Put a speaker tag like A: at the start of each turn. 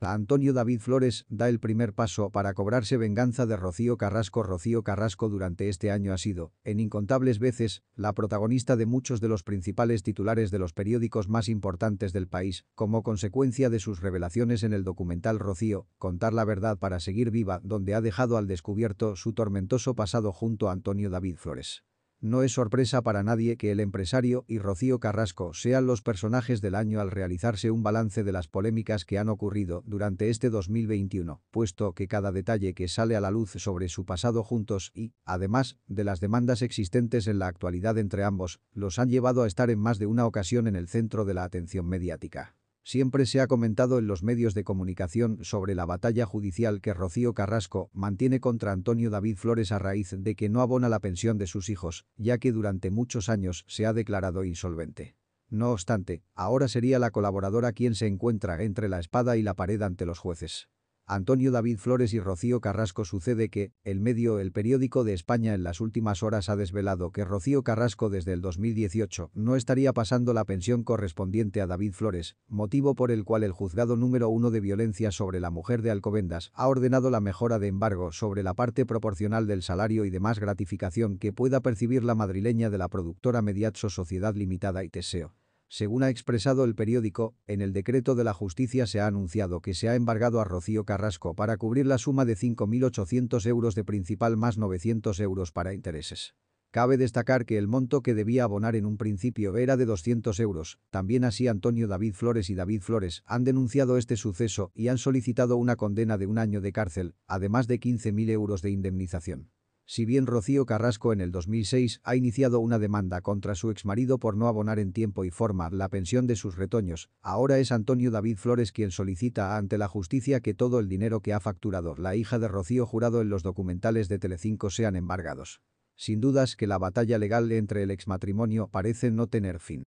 A: Antonio David Flores da el primer paso para cobrarse venganza de Rocío Carrasco. Rocío Carrasco durante este año ha sido, en incontables veces, la protagonista de muchos de los principales titulares de los periódicos más importantes del país, como consecuencia de sus revelaciones en el documental Rocío, Contar la verdad para seguir viva, donde ha dejado al descubierto su tormentoso pasado junto a Antonio David Flores. No es sorpresa para nadie que el empresario y Rocío Carrasco sean los personajes del año al realizarse un balance de las polémicas que han ocurrido durante este 2021, puesto que cada detalle que sale a la luz sobre su pasado juntos y, además, de las demandas existentes en la actualidad entre ambos, los han llevado a estar en más de una ocasión en el centro de la atención mediática. Siempre se ha comentado en los medios de comunicación sobre la batalla judicial que Rocío Carrasco mantiene contra Antonio David Flores a raíz de que no abona la pensión de sus hijos, ya que durante muchos años se ha declarado insolvente. No obstante, ahora sería la colaboradora quien se encuentra entre la espada y la pared ante los jueces. Antonio David Flores y Rocío Carrasco sucede que, el medio El Periódico de España en las últimas horas ha desvelado que Rocío Carrasco desde el 2018 no estaría pasando la pensión correspondiente a David Flores, motivo por el cual el juzgado número uno de violencia sobre la mujer de Alcobendas ha ordenado la mejora de embargo sobre la parte proporcional del salario y demás gratificación que pueda percibir la madrileña de la productora Mediatso Sociedad Limitada y Teseo. Según ha expresado el periódico, en el decreto de la justicia se ha anunciado que se ha embargado a Rocío Carrasco para cubrir la suma de 5.800 euros de principal más 900 euros para intereses. Cabe destacar que el monto que debía abonar en un principio era de 200 euros. También así Antonio David Flores y David Flores han denunciado este suceso y han solicitado una condena de un año de cárcel, además de 15.000 euros de indemnización. Si bien Rocío Carrasco en el 2006 ha iniciado una demanda contra su exmarido por no abonar en tiempo y forma la pensión de sus retoños, ahora es Antonio David Flores quien solicita ante la justicia que todo el dinero que ha facturado la hija de Rocío Jurado en los documentales de Telecinco sean embargados. Sin dudas que la batalla legal entre el exmatrimonio parece no tener fin.